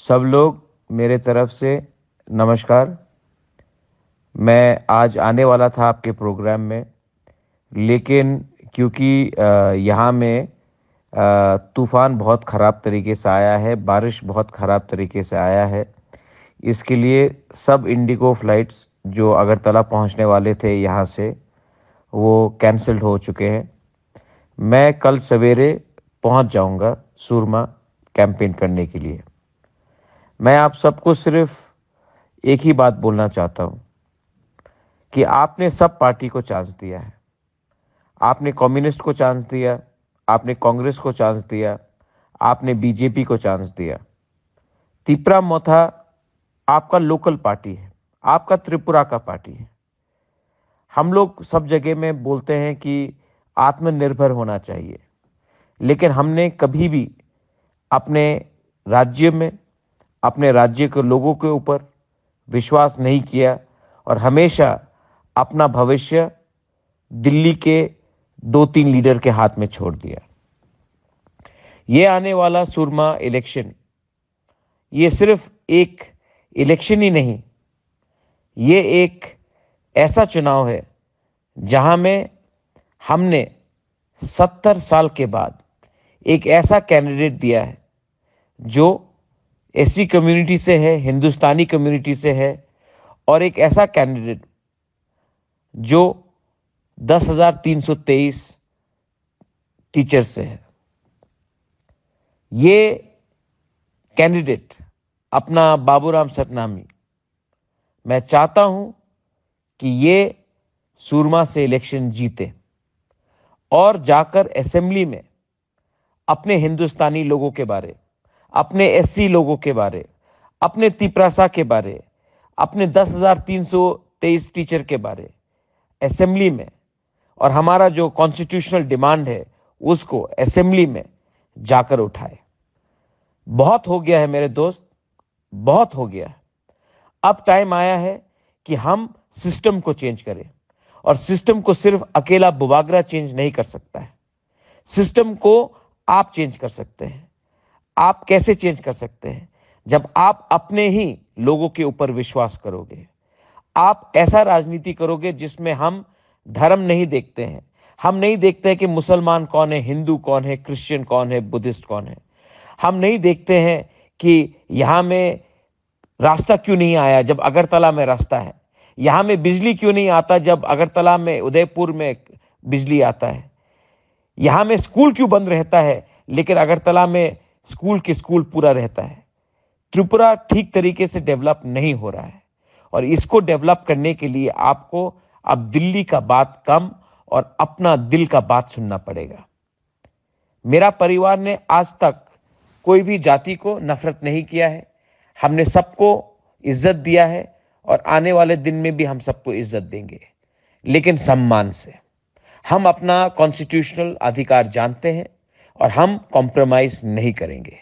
सब लोग मेरे तरफ से नमस्कार मैं आज आने वाला था आपके प्रोग्राम में लेकिन क्योंकि यहाँ में तूफ़ान बहुत ख़राब तरीके से आया है बारिश बहुत ख़राब तरीके से आया है इसके लिए सब इंडिगो फ़्लाइट्स जो अगरतला पहुँचने वाले थे यहाँ से वो कैंसल्ड हो चुके हैं मैं कल सवेरे पहुँच जाऊँगा सुरमा कैंपेन करने के लिए मैं आप सबको सिर्फ एक ही बात बोलना चाहता हूं कि आपने सब पार्टी को चांस दिया है आपने कम्युनिस्ट को चांस दिया आपने कांग्रेस को चांस दिया आपने बीजेपी को चांस दिया तिपरा मोथा आपका लोकल पार्टी है आपका त्रिपुरा का पार्टी है हम लोग सब जगह में बोलते हैं कि आत्मनिर्भर होना चाहिए लेकिन हमने कभी भी अपने राज्य में अपने राज्य के लोगों के ऊपर विश्वास नहीं किया और हमेशा अपना भविष्य दिल्ली के दो तीन लीडर के हाथ में छोड़ दिया ये आने वाला सुरमा इलेक्शन ये सिर्फ एक इलेक्शन ही नहीं ये एक ऐसा चुनाव है जहां में हमने सत्तर साल के बाद एक ऐसा कैंडिडेट दिया है जो एससी कम्युनिटी से है हिंदुस्तानी कम्युनिटी से है और एक ऐसा कैंडिडेट जो दस हजार तीन सौ तेईस टीचर से है ये कैंडिडेट अपना बाबूराम सतनामी मैं चाहता हूं कि ये सूरमा से इलेक्शन जीते और जाकर असेंबली में अपने हिंदुस्तानी लोगों के बारे अपने एस लोगों के बारे अपने तिपरासा के बारे अपने तेईस टीचर के बारे असेंबली में और हमारा जो कॉन्स्टिट्यूशनल डिमांड है उसको असेंबली में जाकर उठाए बहुत हो गया है मेरे दोस्त बहुत हो गया है अब टाइम आया है कि हम सिस्टम को चेंज करें और सिस्टम को सिर्फ अकेला बुबागरा चेंज नहीं कर सकता है सिस्टम को आप चेंज कर सकते हैं आप कैसे चेंज कर सकते हैं जब आप अपने ही लोगों के ऊपर विश्वास करोगे आप ऐसा राजनीति करोगे जिसमें हम धर्म नहीं देखते हैं हम नहीं देखते हैं कि मुसलमान कौन है हिंदू कौन है क्रिश्चियन कौन है बुद्धिस्ट कौन है हम नहीं देखते हैं कि यहां में रास्ता क्यों नहीं आया जब अगरतला में रास्ता है यहां में बिजली क्यों नहीं आता जब अगरतला में उदयपुर में बिजली आता है यहां में स्कूल क्यों बंद रहता है लेकिन अगरतला में स्कूल के स्कूल पूरा रहता है त्रिपुरा ठीक तरीके से डेवलप नहीं हो रहा है और इसको डेवलप करने के लिए आपको अब दिल्ली का बात कम और अपना दिल का बात सुनना पड़ेगा मेरा परिवार ने आज तक कोई भी जाति को नफरत नहीं किया है हमने सबको इज्जत दिया है और आने वाले दिन में भी हम सबको इज्जत देंगे लेकिन सम्मान से हम अपना कॉन्स्टिट्यूशनल अधिकार जानते हैं और हम कॉम्प्रोमाइज नहीं करेंगे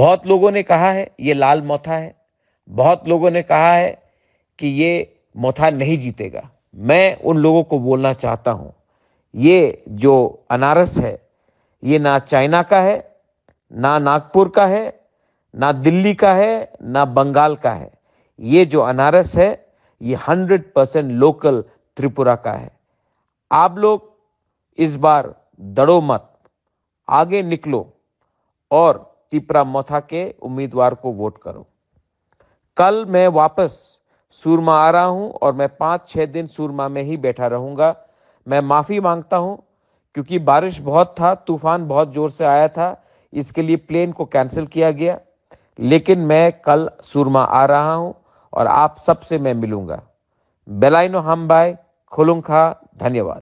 बहुत लोगों ने कहा है ये लाल मोथा है बहुत लोगों ने कहा है कि ये मोथा नहीं जीतेगा मैं उन लोगों को बोलना चाहता हूं ये जो अनारस है ये ना चाइना का है ना नागपुर का है ना दिल्ली का है ना बंगाल का है ये जो अनारस है ये हंड्रेड परसेंट लोकल त्रिपुरा का है आप लोग इस बार दड़ो मत आगे निकलो और तिपरा मोथा के उम्मीदवार को वोट करो कल मैं वापस सूरमा आ रहा हूं और मैं पांच छह दिन सूरमा में ही बैठा रहूंगा मैं माफ़ी मांगता हूं क्योंकि बारिश बहुत था तूफान बहुत ज़ोर से आया था इसके लिए प्लेन को कैंसिल किया गया लेकिन मैं कल सूरमा आ रहा हूं और आप सबसे मैं मिलूंगा बेलाइनो हम बाय खुलुंखा धन्यवाद